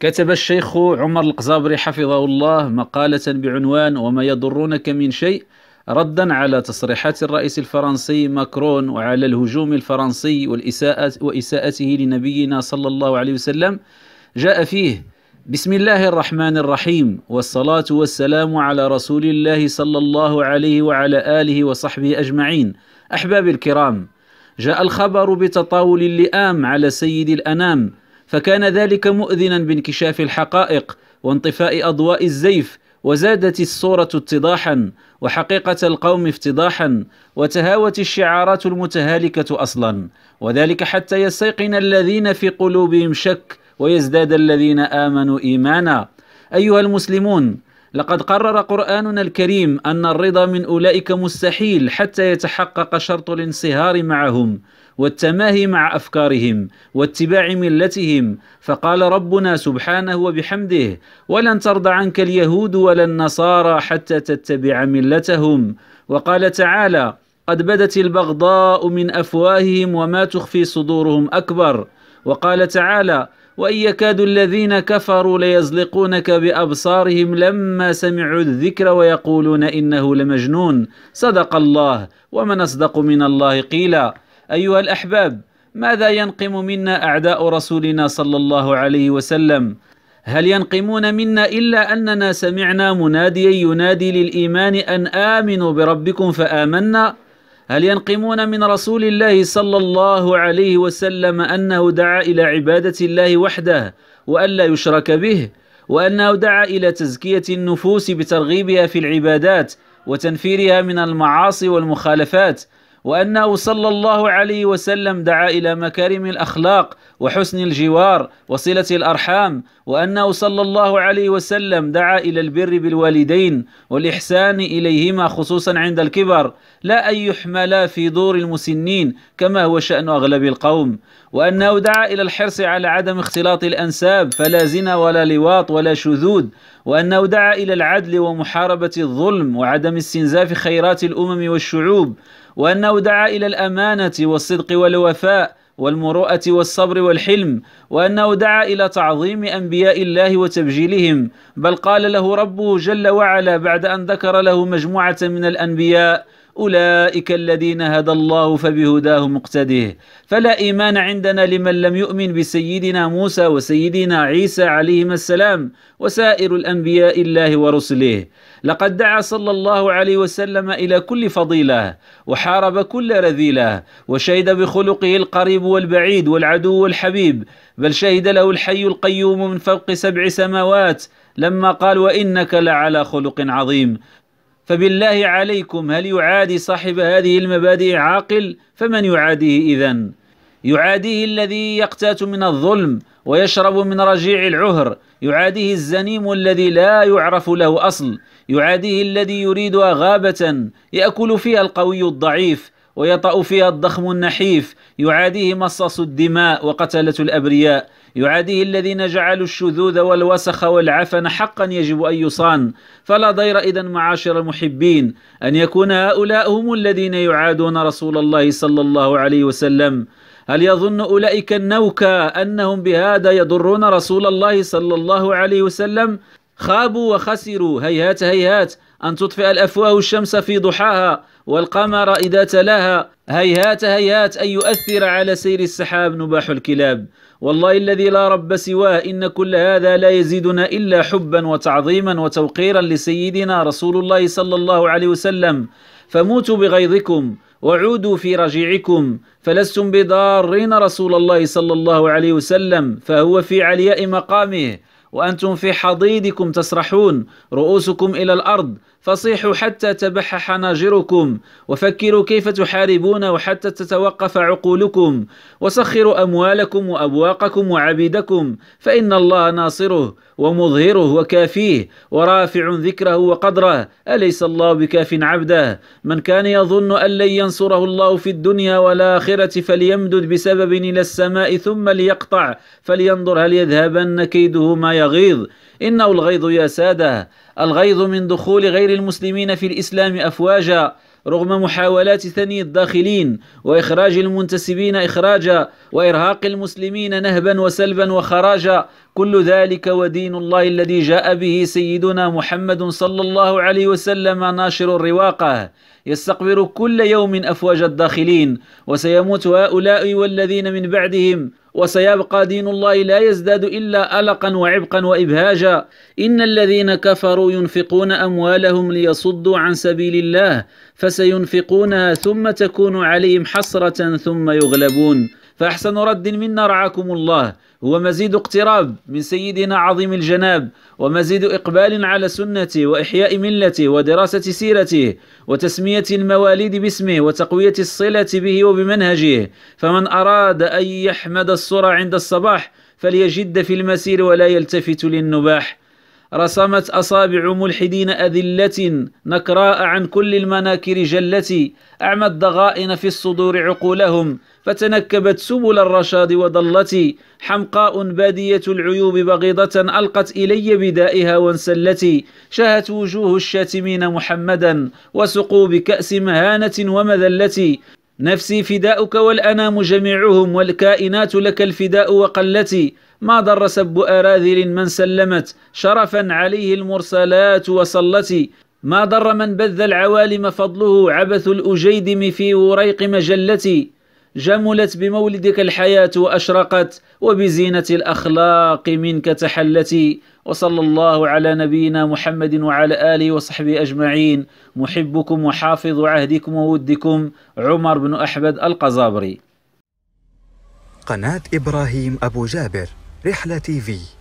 كتب الشيخ عمر القزابري حفظه الله مقالة بعنوان وما يضرونك من شيء ردا على تصريحات الرئيس الفرنسي ماكرون وعلى الهجوم الفرنسي والإساءة وإساءته لنبينا صلى الله عليه وسلم جاء فيه بسم الله الرحمن الرحيم والصلاة والسلام على رسول الله صلى الله عليه وعلى آله وصحبه أجمعين أحباب الكرام جاء الخبر بتطاول اللئام على سيد الأنام فكان ذلك مؤذنا بانكشاف الحقائق وانطفاء أضواء الزيف وزادت الصورة اتضاحا وحقيقة القوم افتضاحا وتهاوت الشعارات المتهالكة أصلا وذلك حتى يستيقن الذين في قلوبهم شك ويزداد الذين آمنوا إيمانا أيها المسلمون لقد قرر قرآننا الكريم أن الرضا من أولئك مستحيل حتى يتحقق شرط الانصهار معهم والتماهي مع أفكارهم واتباع ملتهم فقال ربنا سبحانه وبحمده ولن ترضى عنك اليهود ولا النصارى حتى تتبع ملتهم وقال تعالى قد بدت البغضاء من أفواههم وما تخفي صدورهم أكبر وقال تعالى وإن يكاد الذين كفروا ليزلقونك بأبصارهم لما سمعوا الذكر ويقولون إنه لمجنون صدق الله ومن أصدق من الله قيلا أيها الأحباب ماذا ينقم منا أعداء رسولنا صلى الله عليه وسلم هل ينقمون منا إلا أننا سمعنا مناديا ينادي للإيمان أن آمنوا بربكم فآمنا هل ينقمون من رسول الله صلى الله عليه وسلم أنه دعا إلى عبادة الله وحده وأن لا يشرك به وأنه دعا إلى تزكية النفوس بترغيبها في العبادات وتنفيرها من المعاصي والمخالفات وأنه صلى الله عليه وسلم دعا إلى مكارم الأخلاق وحسن الجوار وصلة الأرحام وأنه صلى الله عليه وسلم دعا إلى البر بالوالدين والإحسان إليهما خصوصا عند الكبر لا أن يحملا في دور المسنين كما هو شأن أغلب القوم وأنه دعا إلى الحرص على عدم اختلاط الأنساب فلا زنا ولا لواط ولا شذوذ وأنه دعا إلى العدل ومحاربة الظلم وعدم استنزاف خيرات الأمم والشعوب وأنه دعا إلى الأمانة والصدق والوفاء والمروءة والصبر والحلم وأنه دعا إلى تعظيم أنبياء الله وتبجيلهم بل قال له ربه جل وعلا بعد أن ذكر له مجموعة من الأنبياء أولئك الذين هدى الله فبهداه مقتده فلا إيمان عندنا لمن لم يؤمن بسيدنا موسى وسيدنا عيسى عليهما السلام وسائر الأنبياء الله ورسله لقد دعا صلى الله عليه وسلم إلى كل فضيلة وحارب كل رذيلة وشهد بخلقه القريب والبعيد والعدو والحبيب بل شهد له الحي القيوم من فوق سبع سماوات لما قال وإنك لعلى خلق عظيم فبالله عليكم هل يعادي صاحب هذه المبادئ عاقل فمن يعاديه إذا يعاديه الذي يقتات من الظلم ويشرب من رجيع العهر يعاديه الزنيم الذي لا يعرف له أصل يعاديه الذي يريدها غابة يأكل فيها القوي الضعيف ويطأ فيها الضخم النحيف يعاديه مصاص الدماء وقتلة الأبرياء يعاديه الذين جعلوا الشذوذ والوسخ والعفن حقا يجب أن يصان فلا ضير إذا معاشر المحبين أن يكون هؤلاء هم الذين يعادون رسول الله صلى الله عليه وسلم هل يظن أولئك النوكى أنهم بهذا يضرون رسول الله صلى الله عليه وسلم خابوا وخسروا هيهات هيهات أن تطفئ الأفواه الشمس في ضحاها والقمر إذا تلاها هيهات هيهات أن يؤثر على سير السحاب نباح الكلاب والله الذي لا رب سواه إن كل هذا لا يزيدنا إلا حبا وتعظيما وتوقيرا لسيدنا رسول الله صلى الله عليه وسلم فموتوا بغيظكم وعودوا في رجيعكم فلستم بضارين رسول الله صلى الله عليه وسلم فهو في علياء مقامه وأنتم في حضيضكم تسرحون رؤوسكم إلى الأرض فصيحوا حتى تبح حناجركم وفكروا كيف تحاربون وحتى تتوقف عقولكم وسخروا أموالكم وأبواقكم وعبيدكم فإن الله ناصره ومظهره وكافيه ورافع ذكره وقدره أليس الله بكاف عبده من كان يظن أن لن ينصره الله في الدنيا والآخرة فليمدد بسبب إلى السماء ثم ليقطع فلينظر هل يذهبن كيده ما يغيظ إنه الغيظ يا ساده الغيظ من دخول غير المسلمين في الإسلام أفواجا رغم محاولات ثني الداخلين وإخراج المنتسبين إخراجا وإرهاق المسلمين نهبا وسلبا وخراجا كل ذلك ودين الله الذي جاء به سيدنا محمد صلى الله عليه وسلم ناشر رواقه يستقبل كل يوم أفواج الداخلين وسيموت هؤلاء والذين من بعدهم وسيبقى دين الله لا يزداد إلا ألقا وعبقا وإبهاجا إن الذين كفروا ينفقون أموالهم ليصدوا عن سبيل الله فسينفقونها ثم تكون عليهم حسرة ثم يغلبون فأحسن رد منا رعاكم الله هو مزيد اقتراب من سيدنا عظيم الجناب ومزيد إقبال على سنته وإحياء ملته ودراسة سيرته وتسمية المواليد باسمه وتقوية الصلة به وبمنهجه فمن أراد أن يحمد الصرى عند الصباح فليجد في المسير ولا يلتفت للنباح رسمت أصابع ملحدين أذلة نكراء عن كل المناكر جلة أعمت ضغائن في الصدور عقولهم فتنكبت سبل الرشاد وضلتي حمقاء بادية العيوب بغيضة ألقت إلي بدائها وانسلتي شهت وجوه الشاتمين محمدا وسقوا بكأس مهانة ومذلة نفسي فداؤك والأنام جميعهم والكائنات لك الفداء وقلتي ما ضر سب أراذل من سلمت شرفا عليه المرسلات وصلتي ما ضر من بذ العوالم فضله عبث الأجيدم في وريق مجلتي جملت بمولدك الحياة وأشرقت وبزينة الأخلاق منك تحلت وصلى الله على نبينا محمد وعلى آله وصحبه أجمعين محبكم وحافظ عهدكم وودكم عمر بن أحمد القزابري قناة إبراهيم أبو جابر رحلة تي في